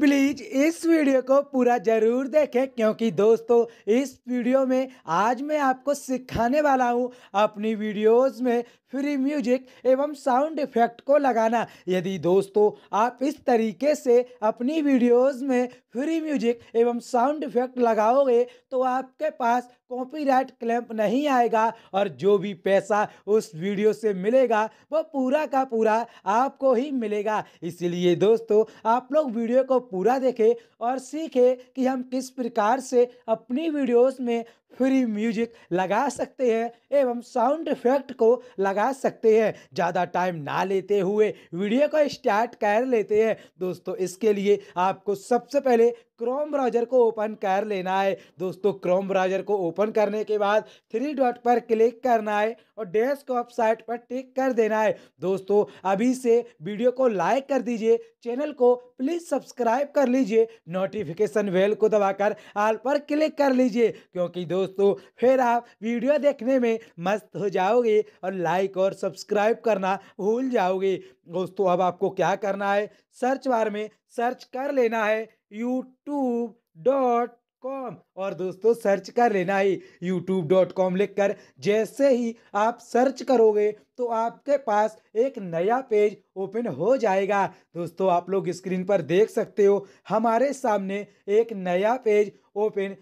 please इस video को पूरा ज़रूर देखें क्योंकि दोस्तों इस वीडियो में आज मैं आपको सिखाने वाला हूँ अपनी वीडियोस में फ्री म्यूजिक एवं साउंड इफेक्ट को लगाना यदि दोस्तों आप इस तरीके से अपनी वीडियोस में फ्री म्यूजिक एवं साउंड इफेक्ट लगाओगे तो आपके पास कॉपीराइट क्लेम नहीं आएगा और जो भी पैसा उस वीडियो से मिलेगा वो पूरा का पूरा आपको ही मिलेगा इसीलिए दोस्तों आप लोग वीडियो को पूरा देखें और सीखें कि हम किस प्रकार से अपनी वीडियोस में फ्री म्यूजिक लगा सकते हैं एवं साउंड इफेक्ट को लगा सकते हैं ज़्यादा टाइम ना लेते हुए वीडियो को स्टार्ट कर लेते हैं दोस्तों इसके लिए आपको सबसे पहले क्रोम ब्राउजर को ओपन कर लेना है दोस्तों क्रोम ब्राउजर को ओपन करने के बाद थ्री डॉट पर क्लिक करना है और डेस्कटॉप साइट पर टिक कर देना है दोस्तों अभी से वीडियो को लाइक कर दीजिए चैनल को प्लीज़ सब्सक्राइब कर लीजिए नोटिफिकेशन बेल को दबाकर आल पर क्लिक कर लीजिए क्योंकि दो दोस्तों फिर आप वीडियो देखने में मस्त हो जाओगे और लाइक और सब्सक्राइब करना भूल जाओगे दोस्तों अब आपको क्या करना है सर्च बार में सर्च कर लेना है यूट्यूब डॉट कॉम और दोस्तों सर्च कर लेना है यूट्यूब डॉट कॉम लिख कर जैसे ही आप सर्च करोगे तो आपके पास एक नया पेज ओपन हो जाएगा दोस्तों आप लोग स्क्रीन पर देख सकते हो हमारे सामने एक नया पेज ओपन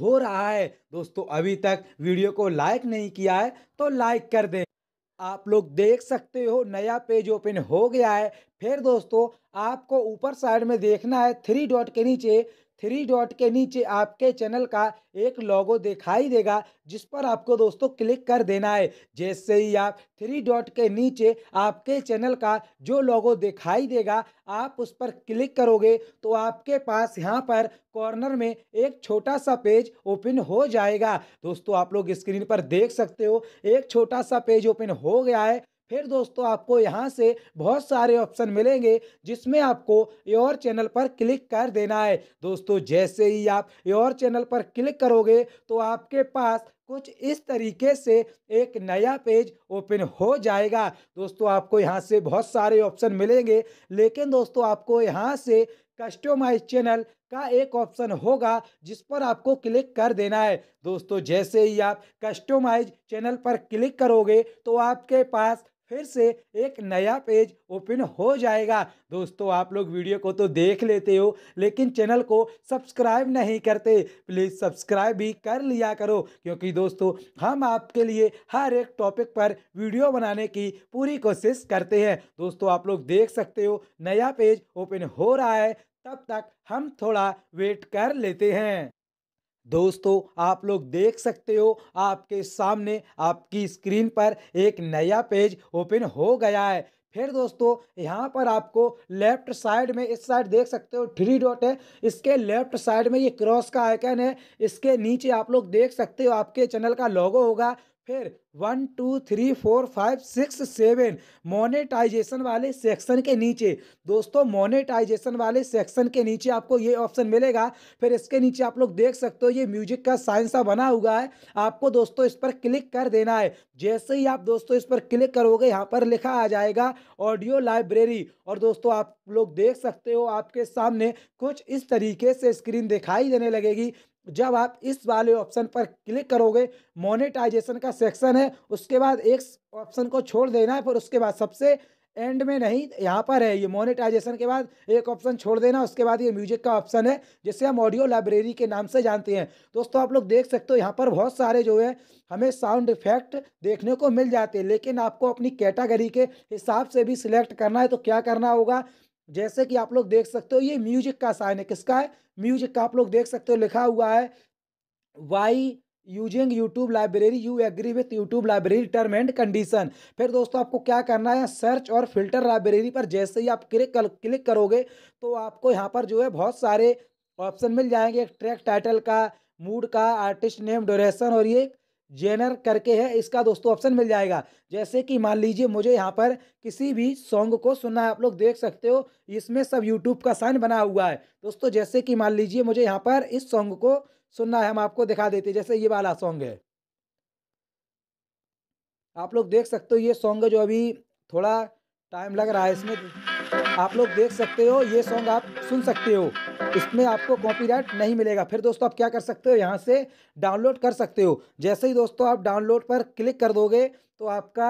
हो रहा है दोस्तों अभी तक वीडियो को लाइक नहीं किया है तो लाइक कर दें आप लोग देख सकते हो नया पेज ओपन हो गया है फिर दोस्तों आपको ऊपर साइड में देखना है थ्री डॉट के नीचे थ्री डॉट के नीचे आपके चैनल का एक लोगो दिखाई देगा जिस पर आपको दोस्तों क्लिक कर देना है जैसे ही आप थ्री डॉट के नीचे आपके चैनल का जो लोगो दिखाई देगा आप उस पर क्लिक करोगे तो आपके पास यहाँ पर कॉर्नर में एक छोटा सा पेज ओपन हो जाएगा दोस्तों आप लोग स्क्रीन पर देख सकते हो एक छोटा सा पेज ओपन हो गया है फिर दोस्तों आपको यहाँ से बहुत सारे ऑप्शन मिलेंगे जिसमें आपको योर चैनल पर क्लिक कर देना है दोस्तों जैसे ही आप योर चैनल पर क्लिक करोगे तो आपके पास कुछ इस तरीके से एक नया पेज ओपन हो जाएगा दोस्तों आपको यहाँ से बहुत सारे ऑप्शन मिलेंगे लेकिन दोस्तों आपको यहाँ से कस्टोमाइज चैनल का एक ऑप्शन होगा जिस पर आपको क्लिक कर देना है दोस्तों जैसे ही आप कस्टोमाइज चैनल पर क्लिक करोगे तो आपके पास फिर से एक नया पेज ओपन हो जाएगा दोस्तों आप लोग वीडियो को तो देख लेते हो लेकिन चैनल को सब्सक्राइब नहीं करते प्लीज़ सब्सक्राइब भी कर लिया करो क्योंकि दोस्तों हम आपके लिए हर एक टॉपिक पर वीडियो बनाने की पूरी कोशिश करते हैं दोस्तों आप लोग देख सकते हो नया पेज ओपन हो रहा है तब तक हम थोड़ा वेट कर लेते हैं दोस्तों आप लोग देख सकते हो आपके सामने आपकी स्क्रीन पर एक नया पेज ओपन हो गया है फिर दोस्तों यहाँ पर आपको लेफ्ट साइड में इस साइड देख सकते हो थ्री डॉट है इसके लेफ्ट साइड में ये क्रॉस का आइकन है इसके नीचे आप लोग देख सकते हो आपके चैनल का लोगो होगा फिर one two three four five six seven monetisation वाले सेक्शन के नीचे दोस्तों मोनेटाइजेशन वाले सेक्शन के नीचे आपको ये ऑप्शन मिलेगा फिर इसके नीचे आप लोग देख सकते हो ये म्यूजिक का साइन सा बना हुआ है आपको दोस्तों इस पर क्लिक कर देना है जैसे ही आप दोस्तों इस पर क्लिक करोगे यहाँ पर लिखा आ जाएगा ऑडियो लाइब्रेरी और दोस्तों आप लोग देख सकते हो आपके सामने कुछ इस तरीके से स्क्रीन दिखाई देने लगेगी जब आप इस वाले ऑप्शन पर क्लिक करोगे मोनेटाइजेशन का सेक्शन है उसके बाद एक ऑप्शन को छोड़ देना है फिर उसके बाद सबसे एंड में नहीं यहाँ पर है ये मोनेटाइजेशन के बाद एक ऑप्शन छोड़ देना उसके बाद ये म्यूजिक का ऑप्शन है जिसे हम ऑडियो लाइब्रेरी के नाम से जानते हैं दोस्तों आप लोग देख सकते हो यहाँ पर बहुत सारे जो है हमें साउंड इफेक्ट देखने को मिल जाते हैं लेकिन आपको अपनी कैटागरी के हिसाब से भी सिलेक्ट करना है तो क्या करना होगा जैसे कि आप लोग देख सकते हो ये म्यूजिक का साइन है किसका है म्यूजिक का आप लोग देख सकते हो लिखा हुआ है by using YouTube library you agree with YouTube library term and condition फिर दोस्तों आपको क्या करना है सर्च और फिल्टर लाइब्रेरी पर जैसे ही आप क्लिक कर, क्लिक करोगे तो आपको यहाँ पर जो है बहुत सारे ऑप्शन मिल जाएंगे एक ट्रैक टाइटल का मूड का आर्टिस्ट नेम डोरेसन और ये जेनर करके है इसका दोस्तों ऑप्शन मिल जाएगा जैसे कि मान लीजिए मुझे यहाँ पर किसी भी सॉन्ग को सुनना है आप लोग देख सकते हो इसमें सब यूट्यूब का साइन बना हुआ है दोस्तों जैसे कि मान लीजिए मुझे यहाँ पर इस सॉन्ग को सुनना है हम आपको दिखा देते हैं जैसे ये वाला सॉन्ग है आप लोग देख सकते हो ये सॉन्ग जो अभी थोड़ा टाइम लग रहा है इसमें आप लोग देख सकते हो ये सॉन्ग आप सुन सकते हो इसमें आपको कॉपीराइट नहीं मिलेगा फिर दोस्तों आप क्या कर सकते हो यहाँ से डाउनलोड कर सकते हो जैसे ही दोस्तों आप डाउनलोड पर क्लिक कर दोगे तो आपका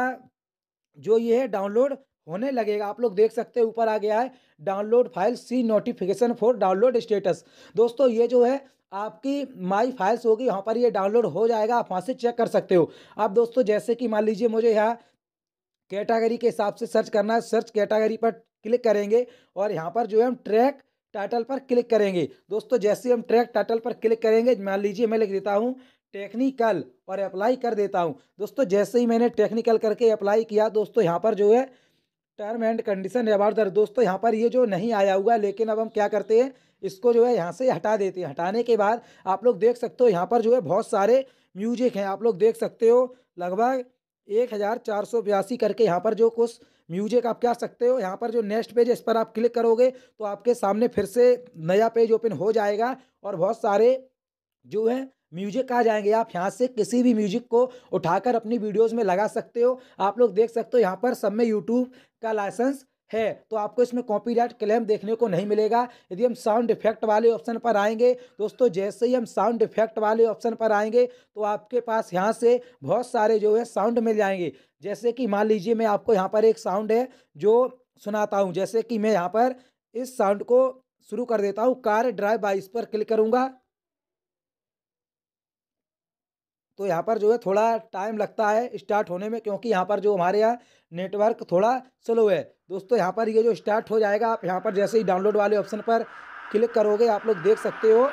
जो ये है डाउनलोड होने लगेगा आप लोग देख सकते हैं ऊपर आ गया है download file see notification for download status दोस्तों ये जो है आपकी माई फाइल्स होगी यहाँ पर ये डाउनलोड हो जाएगा आप वहाँ से चेक कर सकते हो आप दोस्तों जैसे कि मान लीजिए मुझे यहाँ कैटागरी के हिसाब से सर्च करना है सर्च कैटागरी पर क्लिक करेंगे और यहाँ पर जो है हम ट्रैक टाइटल पर क्लिक करेंगे दोस्तों जैसे हम ट्रैक टाइटल पर क्लिक करेंगे मान लीजिए मैं लिख देता हूँ टेक्निकल और अप्लाई कर देता हूँ दोस्तों जैसे ही मैंने टेक्निकल करके अप्लाई किया दोस्तों यहाँ पर जो है टर्म एंड कंडीशन अबाउट दर दोस्तों यहाँ पर ये जो नहीं आया हुआ लेकिन अब हम क्या करते हैं इसको जो है यहाँ से हटा देते हैं हटाने के बाद आप लोग देख सकते हो यहाँ पर जो है बहुत सारे म्यूजिक हैं आप लोग देख सकते हो लगभग एक हज़ार चार सौ बयासी करके यहाँ पर जो कुछ म्यूजिक आप क्या सकते हो यहाँ पर जो नेक्स्ट पेज इस पर आप क्लिक करोगे तो आपके सामने फिर से नया पेज ओपन हो जाएगा और बहुत सारे जो है म्यूजिक आ जाएंगे आप यहाँ से किसी भी म्यूजिक को उठाकर अपनी वीडियोस में लगा सकते हो आप लोग देख सकते हो यहाँ पर सब में यूट्यूब का लाइसेंस है तो आपको इसमें कॉपीराइट क्लेम देखने को नहीं मिलेगा यदि हम साउंड इफेक्ट वाले ऑप्शन पर आएंगे दोस्तों जैसे ही हम साउंड इफेक्ट वाले ऑप्शन पर आएंगे तो आपके पास यहाँ से बहुत सारे जो है साउंड मिल जाएंगे जैसे कि मान लीजिए मैं आपको यहाँ पर एक साउंड है जो सुनाता हूँ जैसे कि मैं यहाँ पर इस साउंड को शुरू कर देता हूँ कार ड्राइव बाइस पर क्लिक करूँगा तो यहाँ पर जो है थोड़ा टाइम लगता है स्टार्ट होने में क्योंकि यहाँ पर जो हमारे यहाँ नेटवर्क थोड़ा स्लो है दोस्तों यहाँ पर ये जो स्टार्ट हो जाएगा आप यहाँ पर जैसे ही डाउनलोड वाले ऑप्शन पर क्लिक करोगे आप लोग देख सकते हो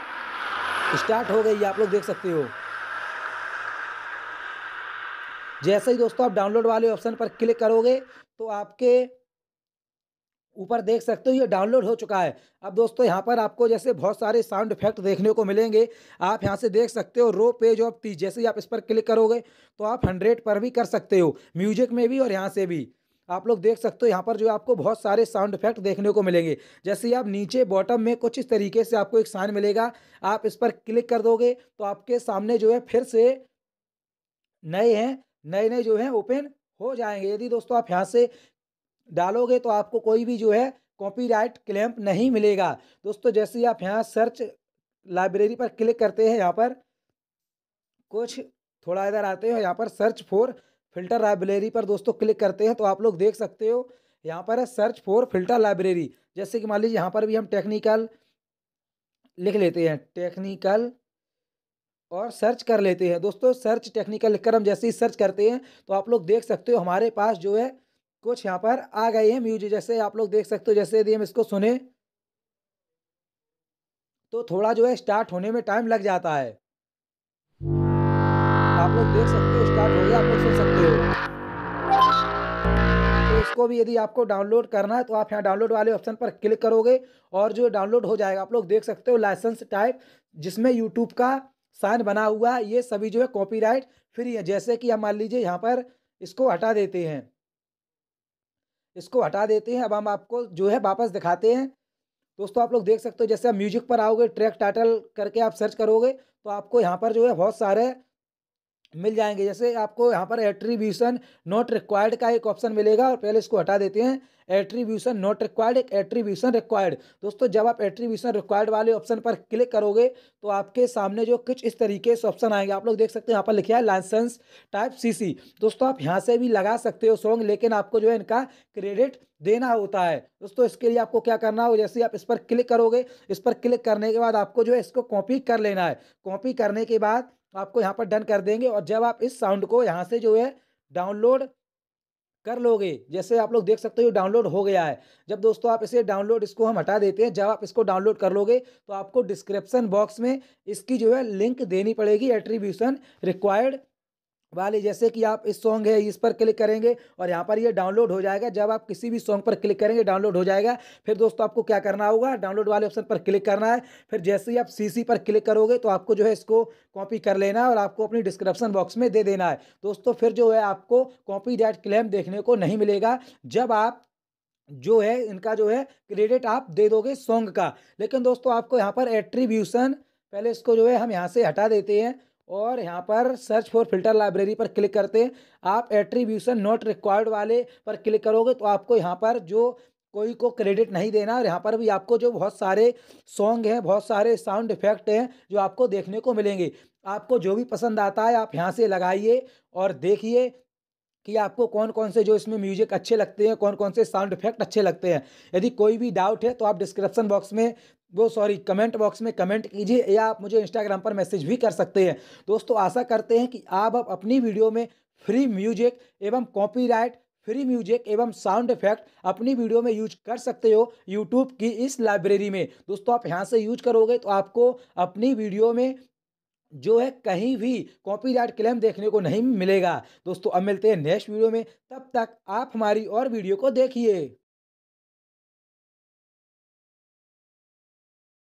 स्टार्ट हो गई आप लोग देख सकते हो जैसे ही दोस्तों आप डाउनलोड वाले ऑप्शन पर क्लिक करोगे तो आपके ऊपर देख सकते हो ये डाउनलोड हो चुका है अब दोस्तों यहाँ पर आपको जैसे बहुत सारे साउंड इफेक्ट देखने को मिलेंगे आप यहाँ से देख सकते हो रो पेज ऑफ तीस जैसे ही आप इस पर क्लिक करोगे तो आप हंड्रेड पर भी कर सकते हो म्यूजिक में भी और यहाँ से भी आप लोग देख सकते हो यहाँ पर जो आपको बहुत सारे साउंड इफेक्ट देखने को मिलेंगे जैसे आप नीचे बॉटम में कुछ इस तरीके से आपको एक साइन मिलेगा आप इस पर क्लिक कर दोगे तो आपके सामने जो है फिर से नए हैं नए नए जो हैं ओपन हो जाएंगे यदि दोस्तों आप यहाँ से डालोगे तो आपको कोई भी जो है कॉपीराइट क्लेम नहीं मिलेगा दोस्तों जैसे ही आप यहाँ सर्च लाइब्रेरी पर क्लिक करते हैं यहाँ पर कुछ थोड़ा इधर आते हो यहाँ पर सर्च फॉर फिल्टर लाइब्रेरी पर दोस्तों क्लिक करते हैं तो आप लोग देख सकते हो यहाँ पर है सर्च फॉर फिल्टर लाइब्रेरी जैसे कि मान लीजिए यहाँ पर भी हम टेक्निकल लिख लेते हैं टेक्निकल और सर्च कर लेते हैं दोस्तों सर्च टेक्निकल लिखकर हम जैसे ही सर्च करते हैं तो आप लोग देख सकते हो हमारे पास जो है कुछ यहाँ पर आ गए हैं म्यूजिक जैसे आप लोग देख सकते हो जैसे यदि हम इसको सुने तो थोड़ा जो है स्टार्ट होने में टाइम लग जाता है आप लोग देख सकते हो स्टार्ट हो गया आप लोग सुन सकते हो तो इसको भी यदि आपको डाउनलोड करना है तो आप यहाँ डाउनलोड वाले ऑप्शन पर क्लिक करोगे और जो डाउनलोड हो जाएगा आप लोग देख सकते हो लाइसेंस टाइप जिसमें यूट्यूब का साइन बना हुआ है ये सभी जो है कॉपी फ्री है जैसे कि हम मान लीजिए यहाँ पर इसको हटा देते हैं इसको हटा देते हैं अब हम आपको जो है वापस दिखाते हैं दोस्तों आप लोग देख सकते हो जैसे आप म्यूजिक पर आओगे ट्रैक टाइटल करके आप सर्च करोगे तो आपको यहाँ पर जो है बहुत सारे मिल जाएंगे जैसे आपको यहाँ पर एट्रीब्यूशन नॉट रिक्वायर्ड का एक ऑप्शन मिलेगा और पहले इसको हटा देते हैं एट्रीब्यूशन नॉट रिक्वायर्ड एक एट्रीब्यूशन रिक्वायर्ड दोस्तों जब आप एट्रीब्यूशन रिक्वायर्ड वाले ऑप्शन पर क्लिक करोगे तो आपके सामने जो कुछ इस तरीके से ऑप्शन आएंगे आप लोग देख सकते हैं यहाँ पर लिखा है लाइसेंस टाइप सी दोस्तों आप यहाँ से भी लगा सकते हो सॉन्ग लेकिन आपको जो है इनका क्रेडिट देना होता है दोस्तों इसके लिए आपको क्या करना हो जैसे आप इस पर क्लिक करोगे इस पर क्लिक करने के बाद आपको जो है इसको कॉपी कर लेना है कॉपी करने के बाद तो आपको यहाँ पर डन कर देंगे और जब आप इस साउंड को यहाँ से जो है डाउनलोड कर लोगे जैसे आप लोग देख सकते हो डाउनलोड हो गया है जब दोस्तों आप इसे डाउनलोड इसको हम हटा देते हैं जब आप इसको डाउनलोड कर लोगे तो आपको डिस्क्रिप्सन बॉक्स में इसकी जो है लिंक देनी पड़ेगी एट्रीब्यूशन रिक्वायर्ड वाले जैसे कि आप इस सॉन्ग है इस पर क्लिक करेंगे और यहाँ पर ये डाउनलोड हो जाएगा जब आप किसी भी सॉन्ग पर क्लिक करेंगे डाउनलोड हो जाएगा फिर दोस्तों आपको क्या करना होगा डाउनलोड वाले ऑप्शन पर क्लिक करना है फिर जैसे ही आप सीसी पर क्लिक करोगे तो आपको जो है इसको कॉपी कर लेना है और आपको अपनी डिस्क्रिप्शन बॉक्स में दे देना है दोस्तों फिर जो है आपको कॉपी क्लेम देखने को नहीं मिलेगा जब आप जो है इनका जो है क्रेडिट आप दे दोगे सॉन्ग का लेकिन दोस्तों आपको यहाँ पर एट्रीब्यूशन पहले इसको जो है हम यहाँ से हटा देते हैं और यहाँ पर सर्च फॉर फिल्टर लाइब्रेरी पर क्लिक करते आप एट्रीब्यूशन नॉट रिक्वायर्ड वाले पर क्लिक करोगे तो आपको यहाँ पर जो कोई को क्रेडिट नहीं देना और यहाँ पर भी आपको जो बहुत सारे सॉन्ग हैं बहुत सारे साउंड इफेक्ट हैं जो आपको देखने को मिलेंगे आपको जो भी पसंद आता है आप यहाँ से लगाइए और देखिए कि आपको कौन कौन से जो इसमें म्यूजिक अच्छे लगते हैं कौन कौन से साउंड इफेक्ट अच्छे लगते हैं यदि कोई भी डाउट है तो आप डिस्क्रिप्सन बॉक्स में वो सॉरी कमेंट बॉक्स में कमेंट कीजिए या आप मुझे इंस्टाग्राम पर मैसेज भी कर सकते हैं दोस्तों आशा करते हैं कि आप अब अपनी वीडियो में फ्री म्यूजिक एवं कॉपीराइट फ्री म्यूजिक एवं साउंड इफेक्ट अपनी वीडियो में यूज कर सकते हो यूट्यूब की इस लाइब्रेरी में दोस्तों आप यहाँ से यूज करोगे तो आपको अपनी वीडियो में जो है कहीं भी कॉपीराइट क्लेम देखने को नहीं मिलेगा दोस्तों अब मिलते हैं नेक्स्ट वीडियो में तब तक आप हमारी और वीडियो को देखिए